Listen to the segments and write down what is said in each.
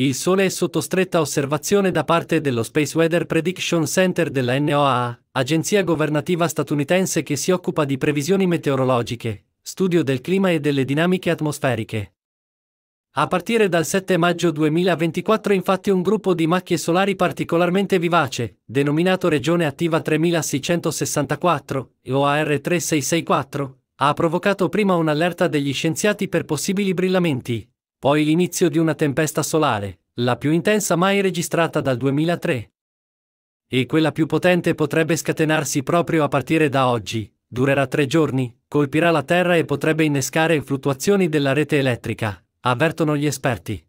Il Sole è sotto stretta osservazione da parte dello Space Weather Prediction Center della NOAA, agenzia governativa statunitense che si occupa di previsioni meteorologiche, studio del clima e delle dinamiche atmosferiche. A partire dal 7 maggio 2024 infatti un gruppo di macchie solari particolarmente vivace, denominato Regione Attiva 3664, OAR 3664, ha provocato prima un'allerta degli scienziati per possibili brillamenti, poi l'inizio di una tempesta solare, la più intensa mai registrata dal 2003. E quella più potente potrebbe scatenarsi proprio a partire da oggi, durerà tre giorni, colpirà la Terra e potrebbe innescare fluttuazioni della rete elettrica, avvertono gli esperti.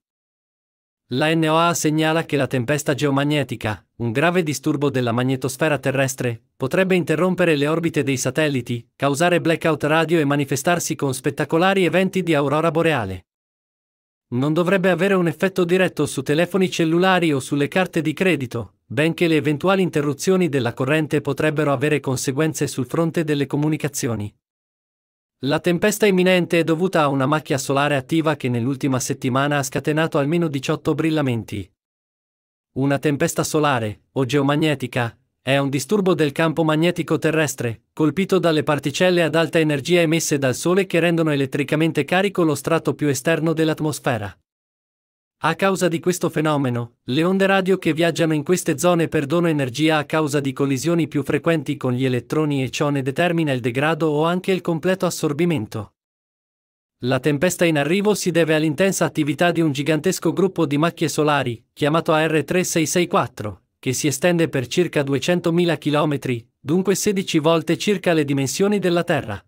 La NOAA segnala che la tempesta geomagnetica, un grave disturbo della magnetosfera terrestre, potrebbe interrompere le orbite dei satelliti, causare blackout radio e manifestarsi con spettacolari eventi di aurora boreale non dovrebbe avere un effetto diretto su telefoni cellulari o sulle carte di credito, benché le eventuali interruzioni della corrente potrebbero avere conseguenze sul fronte delle comunicazioni. La tempesta imminente è dovuta a una macchia solare attiva che nell'ultima settimana ha scatenato almeno 18 brillamenti. Una tempesta solare, o geomagnetica, è un disturbo del campo magnetico terrestre, colpito dalle particelle ad alta energia emesse dal Sole che rendono elettricamente carico lo strato più esterno dell'atmosfera. A causa di questo fenomeno, le onde radio che viaggiano in queste zone perdono energia a causa di collisioni più frequenti con gli elettroni e ciò ne determina il degrado o anche il completo assorbimento. La tempesta in arrivo si deve all'intensa attività di un gigantesco gruppo di macchie solari, chiamato AR3664, che si estende per circa 200.000 km, dunque 16 volte circa le dimensioni della Terra.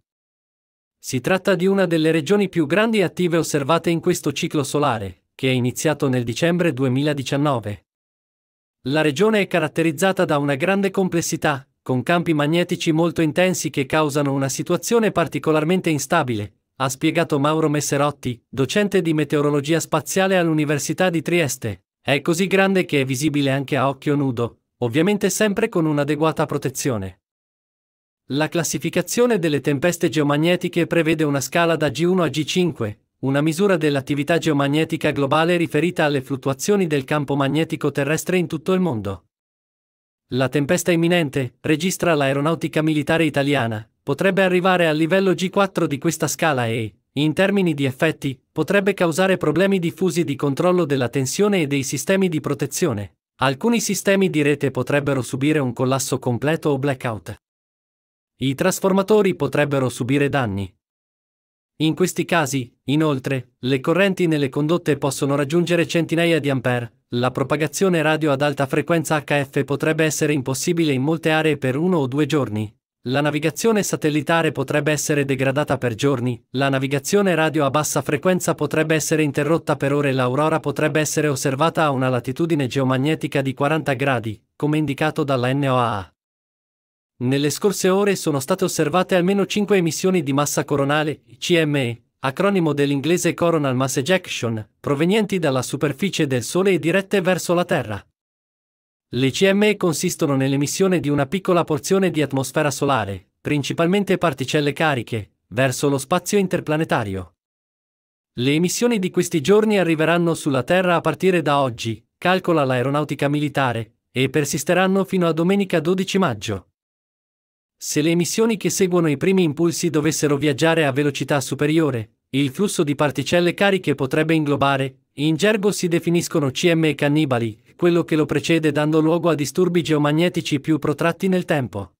Si tratta di una delle regioni più grandi e attive osservate in questo ciclo solare, che è iniziato nel dicembre 2019. La regione è caratterizzata da una grande complessità, con campi magnetici molto intensi che causano una situazione particolarmente instabile, ha spiegato Mauro Messerotti, docente di meteorologia spaziale all'Università di Trieste. È così grande che è visibile anche a occhio nudo, ovviamente sempre con un'adeguata protezione. La classificazione delle tempeste geomagnetiche prevede una scala da G1 a G5, una misura dell'attività geomagnetica globale riferita alle fluttuazioni del campo magnetico terrestre in tutto il mondo. La tempesta imminente, registra l'aeronautica militare italiana, potrebbe arrivare al livello G4 di questa scala e, in termini di effetti, potrebbe causare problemi diffusi di controllo della tensione e dei sistemi di protezione. Alcuni sistemi di rete potrebbero subire un collasso completo o blackout. I trasformatori potrebbero subire danni. In questi casi, inoltre, le correnti nelle condotte possono raggiungere centinaia di ampere, la propagazione radio ad alta frequenza HF potrebbe essere impossibile in molte aree per uno o due giorni, la navigazione satellitare potrebbe essere degradata per giorni, la navigazione radio a bassa frequenza potrebbe essere interrotta per ore e l'aurora potrebbe essere osservata a una latitudine geomagnetica di 40 gradi, come indicato dalla NOAA. Nelle scorse ore sono state osservate almeno 5 emissioni di massa coronale, CME, acronimo dell'inglese Coronal Mass Ejection, provenienti dalla superficie del Sole e dirette verso la Terra. Le CME consistono nell'emissione di una piccola porzione di atmosfera solare, principalmente particelle cariche, verso lo spazio interplanetario. Le emissioni di questi giorni arriveranno sulla Terra a partire da oggi, calcola l'aeronautica militare, e persisteranno fino a domenica 12 maggio. Se le emissioni che seguono i primi impulsi dovessero viaggiare a velocità superiore, il flusso di particelle cariche potrebbe inglobare, in gergo si definiscono CME cannibali, quello che lo precede dando luogo a disturbi geomagnetici più protratti nel tempo.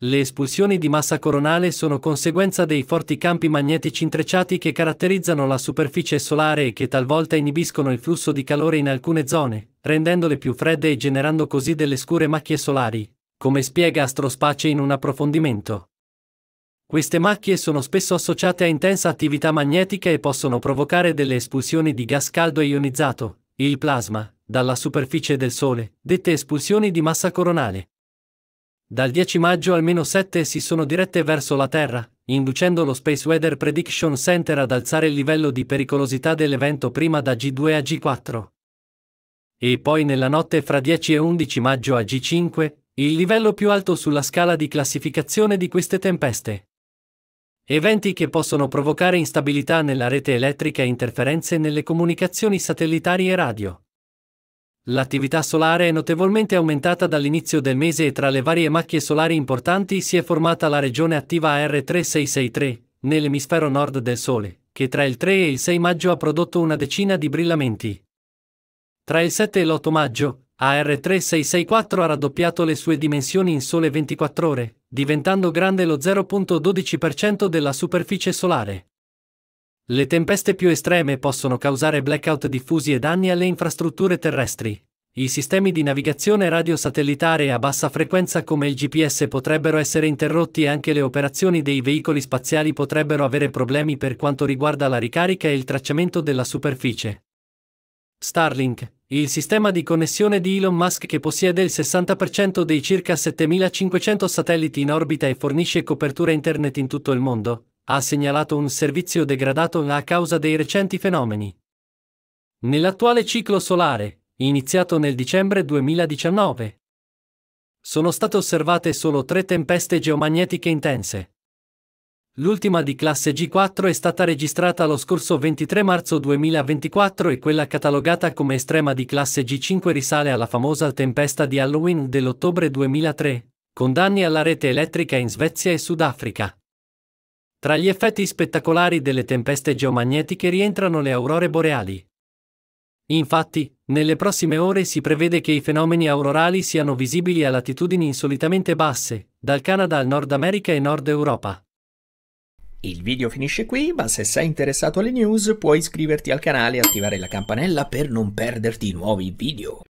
Le espulsioni di massa coronale sono conseguenza dei forti campi magnetici intrecciati che caratterizzano la superficie solare e che talvolta inibiscono il flusso di calore in alcune zone, rendendole più fredde e generando così delle scure macchie solari, come spiega Astrospace in un approfondimento. Queste macchie sono spesso associate a intensa attività magnetica e possono provocare delle espulsioni di gas caldo e ionizzato, il plasma, dalla superficie del Sole, dette espulsioni di massa coronale. Dal 10 maggio almeno 7 si sono dirette verso la Terra, inducendo lo Space Weather Prediction Center ad alzare il livello di pericolosità dell'evento prima da G2 a G4. E poi nella notte fra 10 e 11 maggio a G5, il livello più alto sulla scala di classificazione di queste tempeste. Eventi che possono provocare instabilità nella rete elettrica e interferenze nelle comunicazioni satellitari e radio. L'attività solare è notevolmente aumentata dall'inizio del mese e tra le varie macchie solari importanti si è formata la regione attiva AR3663, nell'emisfero nord del Sole, che tra il 3 e il 6 maggio ha prodotto una decina di brillamenti. Tra il 7 e l'8 maggio, AR3664 ha raddoppiato le sue dimensioni in sole 24 ore, diventando grande lo 0.12% della superficie solare. Le tempeste più estreme possono causare blackout diffusi e danni alle infrastrutture terrestri. I sistemi di navigazione radiosatellitare a bassa frequenza come il GPS potrebbero essere interrotti e anche le operazioni dei veicoli spaziali potrebbero avere problemi per quanto riguarda la ricarica e il tracciamento della superficie. Starlink, il sistema di connessione di Elon Musk che possiede il 60% dei circa 7500 satelliti in orbita e fornisce copertura internet in tutto il mondo, ha segnalato un servizio degradato a causa dei recenti fenomeni. Nell'attuale ciclo solare, iniziato nel dicembre 2019, sono state osservate solo tre tempeste geomagnetiche intense. L'ultima di classe G4 è stata registrata lo scorso 23 marzo 2024 e quella catalogata come estrema di classe G5 risale alla famosa tempesta di Halloween dell'ottobre 2003, con danni alla rete elettrica in Svezia e Sudafrica. Tra gli effetti spettacolari delle tempeste geomagnetiche rientrano le aurore boreali. Infatti, nelle prossime ore si prevede che i fenomeni aurorali siano visibili a latitudini insolitamente basse, dal Canada al Nord America e Nord Europa. Il video finisce qui, ma se sei interessato alle news puoi iscriverti al canale e attivare la campanella per non perderti nuovi video.